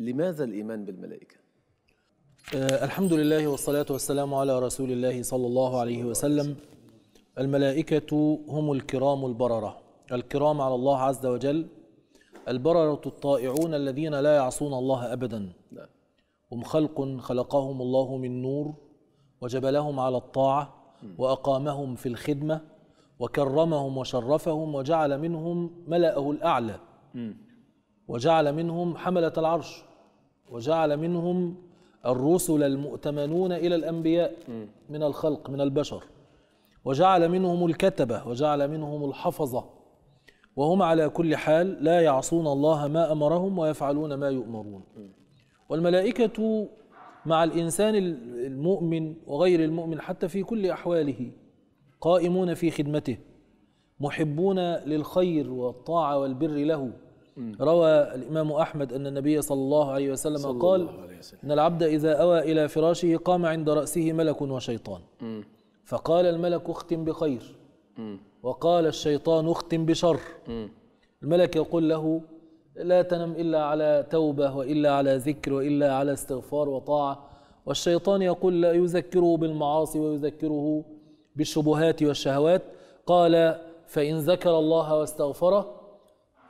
لماذا الإيمان بالملائكة؟ آه، الحمد لله والصلاة والسلام على رسول الله صلى الله عليه وسلم الملائكة هم الكرام البررة الكرام على الله عز وجل البررة الطائعون الذين لا يعصون الله أبدا نعم. هم خلق خلقهم الله من نور وجبلهم على الطاعة وأقامهم في الخدمة وكرمهم وشرفهم وجعل منهم ملأه الأعلى وجعل منهم حملة العرش وجعل منهم الرسل المؤتمنون إلى الأنبياء من الخلق من البشر وجعل منهم الكتبة وجعل منهم الحفظة وهم على كل حال لا يعصون الله ما أمرهم ويفعلون ما يؤمرون والملائكة مع الإنسان المؤمن وغير المؤمن حتى في كل أحواله قائمون في خدمته محبون للخير والطاعة والبر له روى الإمام أحمد أن النبي صلى الله عليه وسلم صلى قال الله عليه وسلم. أن العبد إذا أوى إلى فراشه قام عند رأسه ملك وشيطان م. فقال الملك اختم بخير م. وقال الشيطان اختم بشر م. الملك يقول له لا تنم إلا على توبة وإلا على ذكر وإلا على استغفار وطاعة والشيطان يقول لا يذكره بالمعاصي ويذكره بالشبهات والشهوات قال فإن ذكر الله واستغفره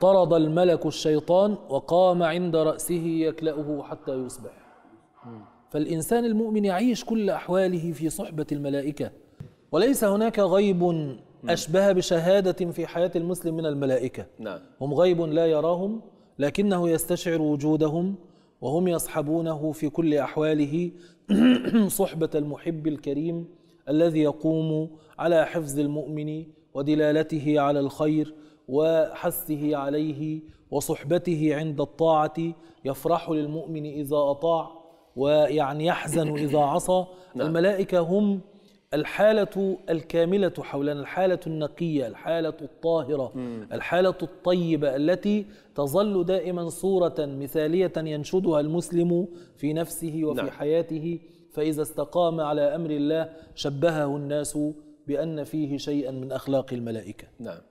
طرد الملك الشيطان وقام عند رأسه يكلأه حتى يصبح فالإنسان المؤمن يعيش كل أحواله في صحبة الملائكة وليس هناك غيب أشبه بشهادة في حياة المسلم من الملائكة نعم. هم غيب لا يراهم لكنه يستشعر وجودهم وهم يصحبونه في كل أحواله صحبة المحب الكريم الذي يقوم على حفظ المؤمن ودلالته على الخير وحثه عليه وصحبته عند الطاعة يفرح للمؤمن إذا أطاع ويعني يحزن إذا عصى نعم. الملائكة هم الحالة الكاملة حولنا الحالة النقية الحالة الطاهرة الحالة الطيبة التي تظل دائما صورة مثالية ينشدها المسلم في نفسه وفي نعم. حياته فإذا استقام على أمر الله شبهه الناس بأن فيه شيئا من أخلاق الملائكة نعم